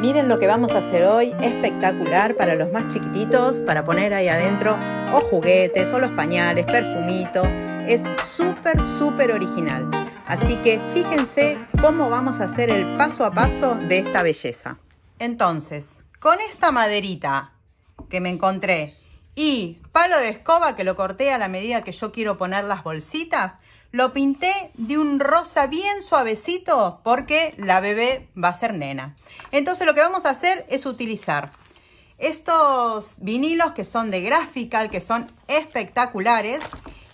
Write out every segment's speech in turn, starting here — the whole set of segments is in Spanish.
Miren lo que vamos a hacer hoy, espectacular para los más chiquititos, para poner ahí adentro o juguetes o los pañales, perfumito. Es súper, súper original. Así que fíjense cómo vamos a hacer el paso a paso de esta belleza. Entonces, con esta maderita que me encontré y palo de escoba que lo corté a la medida que yo quiero poner las bolsitas, lo pinté de un rosa bien suavecito porque la bebé va a ser nena. Entonces lo que vamos a hacer es utilizar estos vinilos que son de Graphical, que son espectaculares.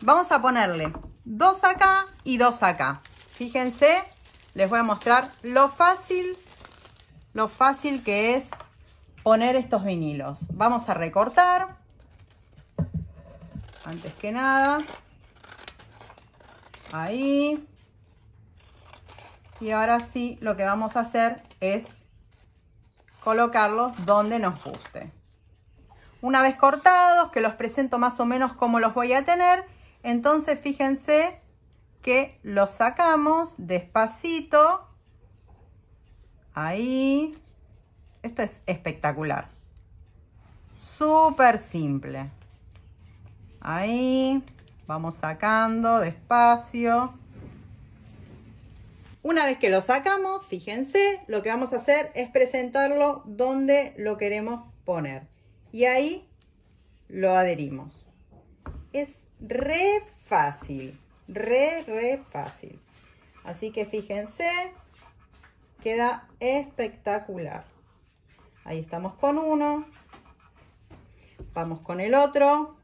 Vamos a ponerle dos acá y dos acá. Fíjense, les voy a mostrar lo fácil, lo fácil que es poner estos vinilos. Vamos a recortar, antes que nada. Ahí. Y ahora sí, lo que vamos a hacer es colocarlos donde nos guste. Una vez cortados, que los presento más o menos como los voy a tener, entonces fíjense que los sacamos despacito. Ahí. Esto es espectacular. Súper simple. Ahí. Vamos sacando despacio. Una vez que lo sacamos, fíjense, lo que vamos a hacer es presentarlo donde lo queremos poner. Y ahí lo adherimos. Es re fácil, re, re fácil. Así que fíjense, queda espectacular. Ahí estamos con uno. Vamos con el otro.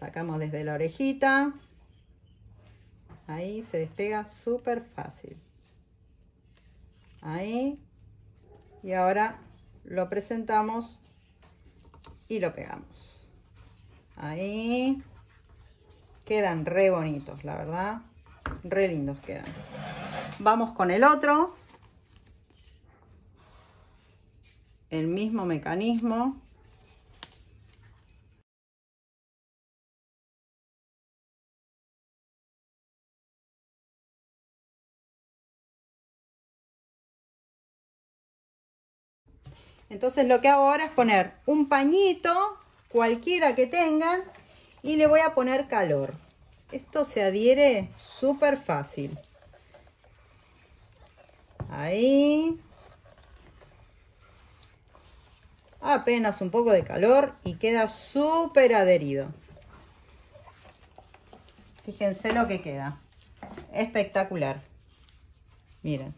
Sacamos desde la orejita. Ahí se despega súper fácil. Ahí. Y ahora lo presentamos y lo pegamos. Ahí. Quedan re bonitos, la verdad. Re lindos quedan. Vamos con el otro. El mismo mecanismo. Entonces lo que hago ahora es poner un pañito, cualquiera que tengan, y le voy a poner calor. Esto se adhiere súper fácil. Ahí. Apenas un poco de calor y queda súper adherido. Fíjense lo que queda. Espectacular. Miren.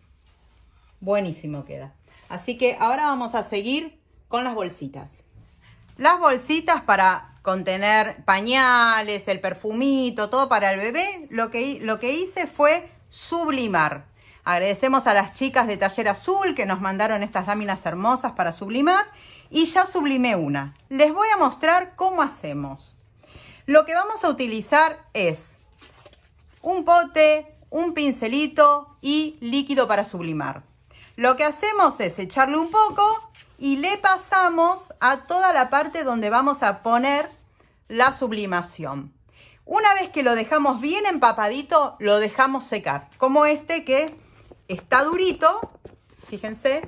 Buenísimo queda. Así que ahora vamos a seguir con las bolsitas. Las bolsitas para contener pañales, el perfumito, todo para el bebé, lo que, lo que hice fue sublimar. Agradecemos a las chicas de Taller Azul que nos mandaron estas láminas hermosas para sublimar y ya sublimé una. Les voy a mostrar cómo hacemos. Lo que vamos a utilizar es un pote, un pincelito y líquido para sublimar. Lo que hacemos es echarle un poco y le pasamos a toda la parte donde vamos a poner la sublimación. Una vez que lo dejamos bien empapadito, lo dejamos secar. Como este que está durito, fíjense,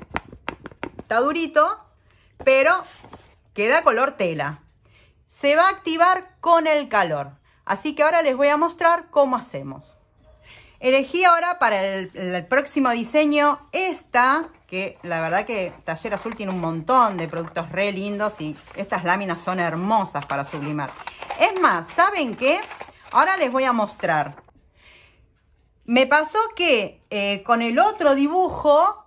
está durito, pero queda color tela. Se va a activar con el calor. Así que ahora les voy a mostrar cómo hacemos. Elegí ahora para el, próximo diseño esta, que la verdad que Taller Azul tiene un montón de productos re lindos y estas láminas son hermosas para sublimar. Es más, ¿saben qué? Ahora les voy a mostrar. Me pasó que eh, con el otro dibujo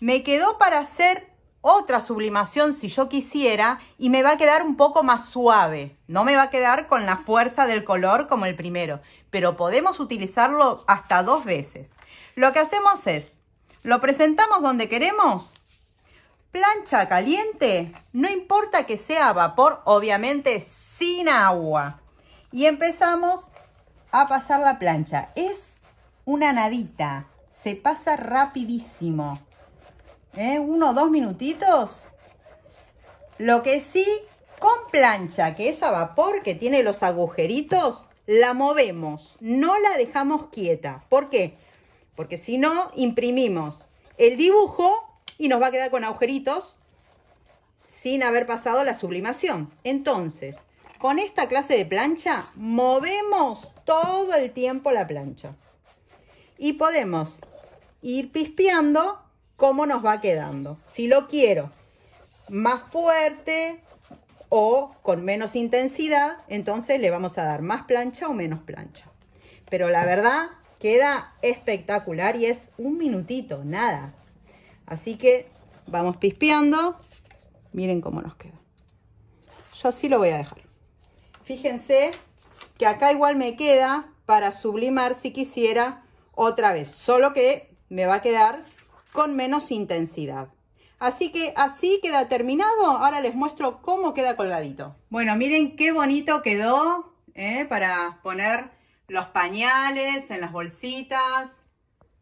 me quedó para hacer otra sublimación si yo quisiera y me va a quedar un poco más suave. No me va a quedar con la fuerza del color como el primero, pero podemos utilizarlo hasta dos veces. Lo que hacemos es, lo presentamos donde queremos, plancha caliente, no importa que sea vapor, obviamente sin agua. Y empezamos a pasar la plancha. Es una nadita, se pasa rapidísimo. ¿eh? uno o dos minutitos. Lo que sí, con plancha, que es a vapor, que tiene los agujeritos, la movemos, no la dejamos quieta. ¿Por qué? Porque si no, imprimimos el dibujo y nos va a quedar con agujeritos sin haber pasado la sublimación. Entonces, con esta clase de plancha, movemos todo el tiempo la plancha. Y podemos ir pispeando cómo nos va quedando. Si lo quiero más fuerte o con menos intensidad, entonces le vamos a dar más plancha o menos plancha. Pero la verdad queda espectacular y es un minutito, nada. Así que vamos pispeando. Miren cómo nos queda. Yo así lo voy a dejar. Fíjense que acá igual me queda para sublimar si quisiera otra vez. Solo que me va a quedar con menos intensidad. Así que así queda terminado. Ahora les muestro cómo queda colgadito. Bueno, miren qué bonito quedó ¿eh? para poner los pañales en las bolsitas,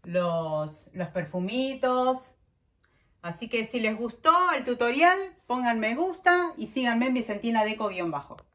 los, los perfumitos. Así que si les gustó el tutorial, pongan me gusta y síganme en Vicentina Deco-bajo.